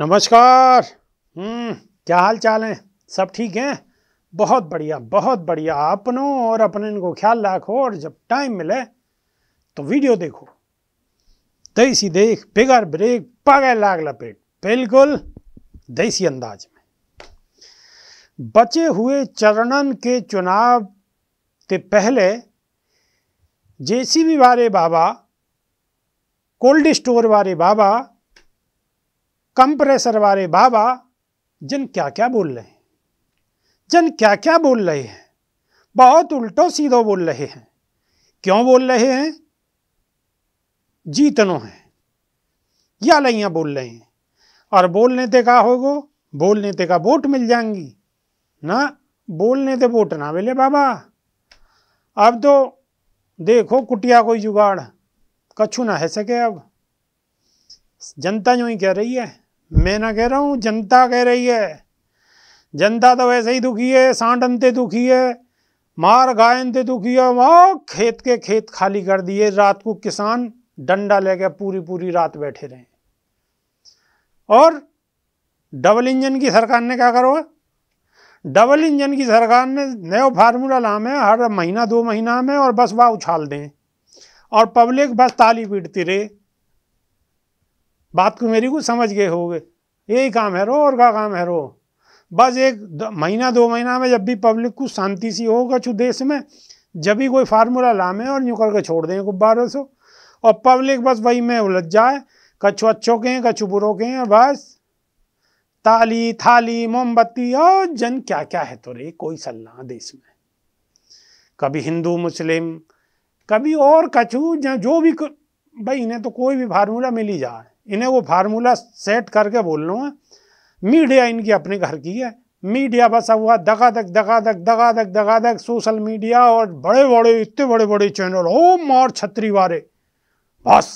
नमस्कार हम्म क्या हाल चाल है सब ठीक हैं बहुत बढ़िया बहुत बढ़िया अपनों और अपने को ख्याल रखो और जब टाइम मिले तो वीडियो देखो देसी देख बिगर ब्रेक पागे लाग लपेट बिल्कुल देसी अंदाज में बचे हुए चरणन के चुनाव ते पहले जेसीबी वाले बाबा कोल्ड स्टोर वाले बाबा कंप्रेसर वाले बाबा जन क्या क्या बोल रहे हैं जन क्या क्या बोल रहे हैं बहुत उल्टो सीधो बोल रहे हैं क्यों बोल रहे हैं जीतनो है या लइया बोल रहे हैं और बोलने ते का होगो बोलने ते का वोट मिल जाएंगी ना बोलने ते वोट ना मिले बाबा अब तो देखो कुटिया कोई जुगाड़ कछु ना है सके अब जनता यूँ ही कह रही है मैं ना कह रहा हूँ जनता कह रही है जनता तो वैसे ही दुखी है सांडन ते दुखी है मार गायन ते दुखी है वहाँ खेत के खेत खाली कर दिए रात को किसान डंडा लेके पूरी पूरी रात बैठे रहे और डबल इंजन की सरकार ने क्या करो डबल इंजन की सरकार ने नया फार्मूला ला में हर महीना दो महीना में और बस वाह उछाल दें और पब्लिक बस ताली पीटती रहे बात को मेरी को समझ गए गए यही काम है रो और का काम है रो बस एक महीना दो महीना में जब भी पब्लिक को शांति सी होगा छू देश में जब भी कोई फार्मूला ला में और न्यू करके छोड़ दें गुब्बारों से और पब्लिक बस वही में उलझ जाए कछु अच्छों के हैं कछु बुरों के हैं बस ताली थाली मोमबत्ती और जन क्या क्या है तो रे कोई सल्ला देश में कभी हिंदू मुस्लिम कभी और कछु जो भी भाई इन्हें तो कोई भी फार्मूला मिल ही जाए इन्हें वो फार्मूला सेट करके बोल लो मीडिया इनकी अपने घर की है मीडिया बसा हुआ दगा दगा दगा दगादग दगा दगादग सोशल मीडिया और बड़े बड़े इतने बड़े बड़े चैनल हो मार छतरी वारे बस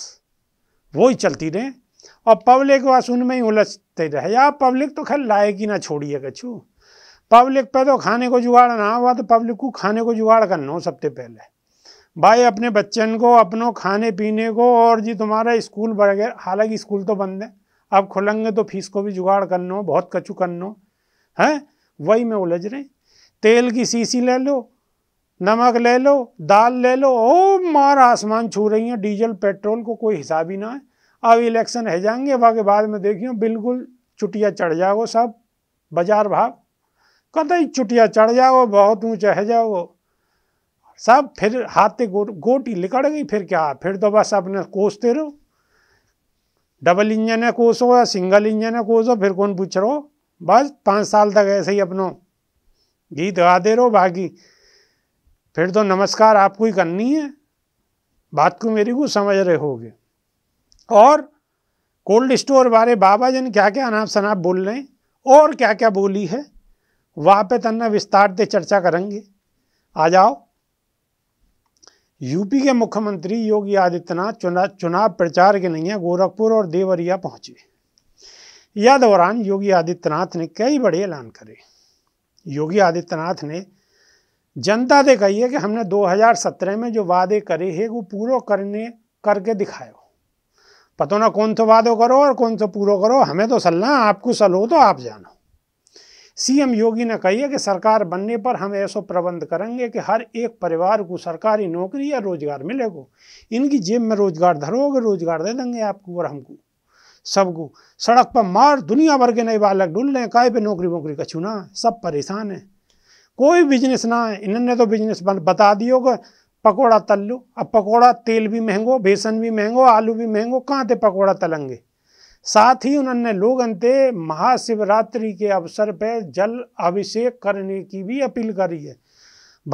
वो ही चलती रहे और पब्लिक बस उनमें ही उलझते रहे यार पब्लिक तो खैर लायक ही ना छोड़िए कछू पब्लिक पे तो खाने को जुगाड़ ना हुआ तो पब्लिक को खाने को जुगाड़ करना हो सबसे पहले भाई अपने बच्चन को अपनों खाने पीने को और जी तुम्हारा स्कूल वगैरह हालांकि स्कूल तो बंद है अब खुलेंगे तो फीस को भी जुगाड़ करनो बहुत कचू करनो हैं वही में उलझ रहे तेल की सीसी ले लो नमक ले लो दाल ले लो ओ मार आसमान छू रही है डीजल पेट्रोल को कोई हिसाब ही ना है अब इलेक्शन है जाएंगे बाकी बाद में देखियो बिल्कुल चुटिया चढ़ जाओ सब बाजार भाव कहते चुटिया चढ़ जाओ बहुत ऊँचा है जाओ सब फिर हाथ गो गोटी लिकड़ गई फिर क्या फिर तो बस अपने कोसते रहो डबल इंजन है कोसो या सिंगल इंजन है कोसो फिर कौन पूछ रहो बस पाँच साल तक ऐसे ही अपनो गीत गाते रहो बाकी फिर तो नमस्कार आपको ही करनी है बात को मेरी को समझ रहे होगे और कोल्ड स्टोर बारे बाबा जन क्या क्या अनाप शनाप बोल रहे हैं और क्या क्या बोली है वहाँ पे तन्ना विस्तार से चर्चा करेंगे आ जाओ यूपी के मुख्यमंत्री योगी आदित्यनाथ चुना चुनाव प्रचार के लिए गोरखपुर और देवरिया पहुंचे यह दौरान योगी आदित्यनाथ ने कई बड़े ऐलान करे योगी आदित्यनाथ ने जनता से कही है कि हमने 2017 में जो वादे करे है वो पूरा करने करके दिखाए पता ना कौन सा वादो करो और कौन सा पूरा करो हमें तो सलना आपको सलो तो आप जानो सीएम योगी ने कही है कि सरकार बनने पर हम ऐसा प्रबंध करेंगे कि हर एक परिवार को सरकारी नौकरी या रोजगार मिलेगा इनकी जेब में रोजगार धरोगे रोजगार दे देंगे आपको और हमको सबको सड़क पर मार दुनिया भर के नए बालक डुल रहे काय पे नौकरी वोकरी का छूना सब परेशान है कोई बिजनेस ना है इन्होंने तो बिजनेस बता दियो पकौड़ा तल लो अब पकौड़ा तेल भी महंगो बेसन भी महंगो आलू भी महंगो कहाँ थे पकौड़ा तलेंगे साथ ही उन्होंने लोग से महाशिवरात्रि के अवसर पर जल अभिषेक करने की भी अपील करी है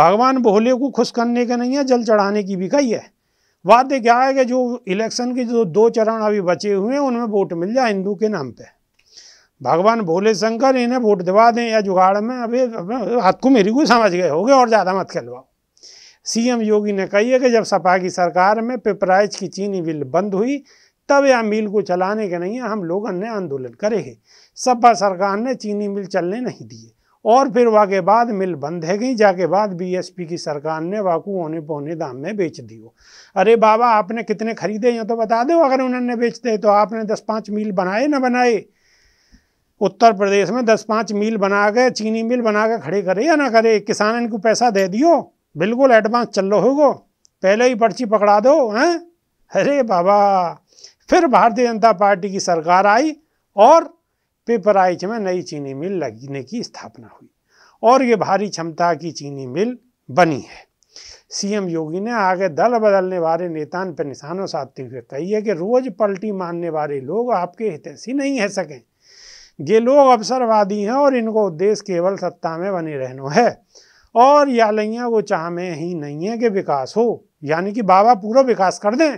भगवान भोले को खुश करने का नहीं है जल चढ़ाने की भी कही है वाद्य क्या है कि जो इलेक्शन के जो दो चरण अभी बचे हुए हैं उनमें वोट मिल जाए हिंदू के नाम पे भगवान भोले शंकर इन्हें वोट दवा दें या जुगाड़ में अभी हाथ को मेरी को समझ गए गए और ज़्यादा मत खिलवाओ सीएम योगी ने कही है कि जब सपा की सरकार में पिपराइज की चीनी बिल बंद हुई तब यह मिल को चलाने के नहीं हम लोग अन्य आंदोलन करे है सपा सरकार ने चीनी मिल चलने नहीं दिए और फिर वह के बाद मिल बंद है गई जाके बाद बीएसपी की सरकार ने वाकू होने पौने दाम में बेच दियो अरे बाबा आपने कितने खरीदे हैं तो बता दो अगर उन्होंने बेचते तो आपने दस पाँच मील बनाए ना बनाए उत्तर प्रदेश में दस पाँच मील बना के चीनी मिल बना के खड़े करे या ना करे किसान इनको पैसा दे दियो बिल्कुल एडवांस चल लो होगो पहले ही पर्ची पकड़ा दो हैं अरे बाबा फिर भारतीय जनता पार्टी की सरकार आई और पिपराइच में नई चीनी मिल लगने की स्थापना हुई और ये भारी क्षमता की चीनी मिल बनी है सीएम योगी ने आगे दल बदलने वाले नेतान पर निशानों साधते हुए कही है कि रोज पलटी मानने वाले लोग आपके हितैषी नहीं है सकें ये लोग अवसरवादी हैं और इनको उद्देश्य केवल सत्ता में बने रहना है और यालैया वो चाह में ही नहीं है कि विकास हो यानी कि बाबा पूरा विकास कर दें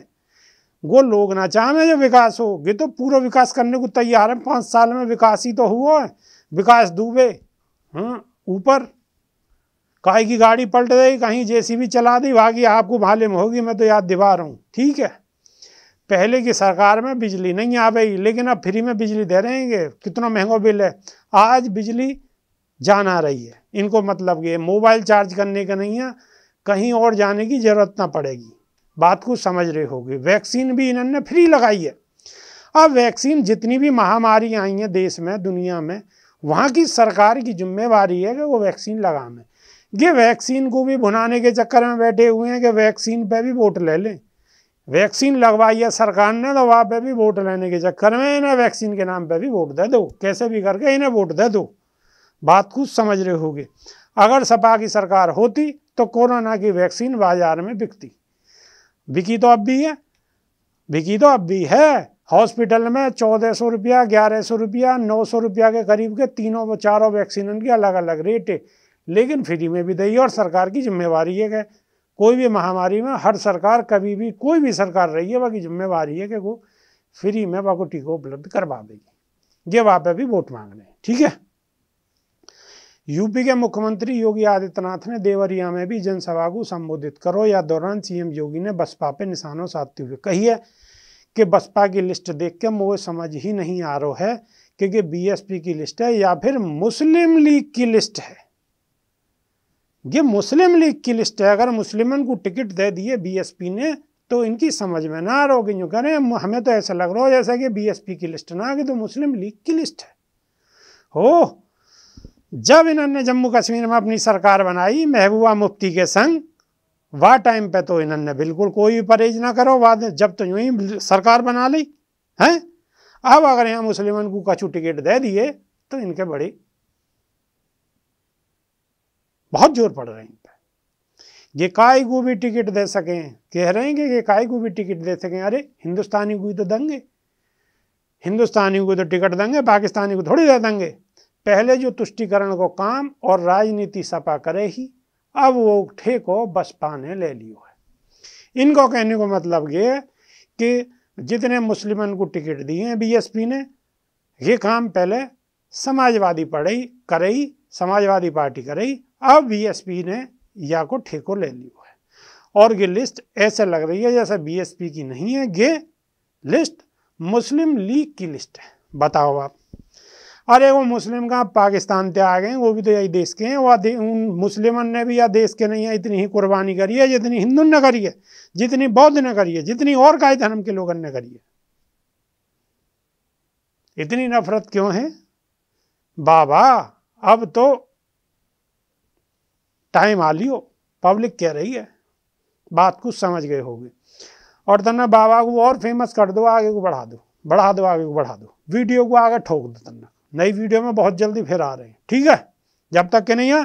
वो लोग ना चाहें जो विकास हो ये तो पूरा विकास करने को तैयार है पाँच साल में विकास ही तो हुआ है विकास डूबे हाँ हम्म, ऊपर काहे की गाड़ी पलट गई कहीं जेसीबी चला दी भागी आपको मालूम होगी मैं तो याद दिवा रहा हूँ ठीक है पहले की सरकार में बिजली नहीं आ गई लेकिन अब फ्री में बिजली दे रहे हैं कितना महंगा बिल है आज बिजली जान आ रही है इनको मतलब ये मोबाइल चार्ज करने का नहीं है कहीं और जाने की ज़रूरत ना पड़ेगी बात को समझ रहे होगे वैक्सीन भी इन्होंने फ्री लगाई है अब वैक्सीन जितनी भी महामारी आई हैं देश में दुनिया में वहाँ की सरकार की जिम्मेवारी है कि वो वैक्सीन लगा में ये वैक्सीन को भी भुनाने के चक्कर में बैठे हुए हैं कि वैक्सीन पर भी वोट ले लें वैक्सीन लगवाई है सरकार ने तो वहाँ पर भी वोट लेने के चक्कर में इन्हें वैक्सीन के नाम पर भी वोट दे दो कैसे भी करके इन्हें वोट दे दो बात कुछ समझ रहे होगे अगर सपा की सरकार होती तो कोरोना की वैक्सीन बाजार में बिकती बिकी तो अब भी है बिकी तो अब भी है हॉस्पिटल में चौदह सौ रुपया ग्यारह सौ रुपया नौ सौ रुपया के करीब के तीनों चारों वैक्सीन के अलग अलग रेट है लेकिन फ्री में भी दही और सरकार की जिम्मेवारी है कि कोई भी महामारी में हर सरकार कभी भी कोई भी सरकार रही है बाकी जिम्मेवारी है कि वो फ्री में बाको टीका उपलब्ध करवा देगी ये वहाँ पर भी वोट मांग रहे हैं ठीक है यूपी के मुख्यमंत्री योगी आदित्यनाथ ने देवरिया में भी जनसभा को संबोधित करो या दौरान सीएम योगी ने बसपा पे निशानों साधते हुए कही है कि बसपा की लिस्ट देख के मुझे समझ ही नहीं आ रहा है क्योंकि बीएसपी की लिस्ट है या फिर मुस्लिम लीग की लिस्ट है ये मुस्लिम लीग की लिस्ट है अगर मुस्लिम को टिकट दे दिए बी ने तो इनकी समझ में ना आ रहा होगी कह रहे हमें तो ऐसा लग रहा हो जैसा कि बी की लिस्ट ना आ गई तो मुस्लिम लीग की लिस्ट है हो जब इन्होंने जम्मू कश्मीर में अपनी सरकार बनाई महबूबा मुफ्ती के संग वह टाइम पे तो इन्होंने बिल्कुल कोई परहेज ना करो बाद जब तो यूं ही सरकार बना ली हैं अब अगर यहाँ मुसलमान को कछु टिकट दे दिए तो इनके बड़े बहुत जोर पड़ रहे हैं इन पर ये काय को भी टिकट दे सकें कह रहे हैं कि ये काय को भी टिकट दे सकें अरे हिंदुस्तानी को ही तो देंगे हिंदुस्तानी को तो टिकट देंगे पाकिस्तानी को थोड़ी दे देंगे पहले जो तुष्टिकरण को काम और राजनीति सपा करे ही अब वो उठे को बसपा ने ले लियो है इनको कहने को मतलब ये कि जितने मुस्लिमन को टिकट दिए हैं बीएसपी ने ये काम पहले समाजवादी पढ़ई करई समाजवादी पार्टी करई अब बीएसपी ने या को ठेको ले लियो है और ये लिस्ट ऐसे लग रही है जैसे बीएसपी की नहीं है ये लिस्ट मुस्लिम लीग की लिस्ट है बताओ आप अरे वो मुस्लिम का पाकिस्तान से आ गए वो भी तो यही देश के हैं वो उन मुस्लिम ने भी या देश के नहीं है इतनी ही कुर्बानी करी है जितनी हिंदू ने करी है जितनी बौद्ध ने करी है जितनी और काय धर्म के लोगों ने करी है इतनी नफरत क्यों है बाबा अब तो टाइम आ लियो पब्लिक कह रही है बात कुछ समझ गए होगे और तना बाबा को और फेमस कर दो आगे को बढ़ा दो बढ़ा दो आगे को बढ़ा दो वीडियो को आगे ठोक दो तना नई वीडियो में बहुत जल्दी फिर आ रहे हैं ठीक है जब तक के नहीं है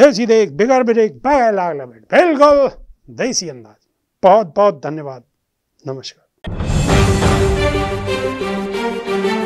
देसी देख बिगड़ ब्रेक बै लागला बेट बिल्कुल देसी अंदाज बहुत बहुत धन्यवाद नमस्कार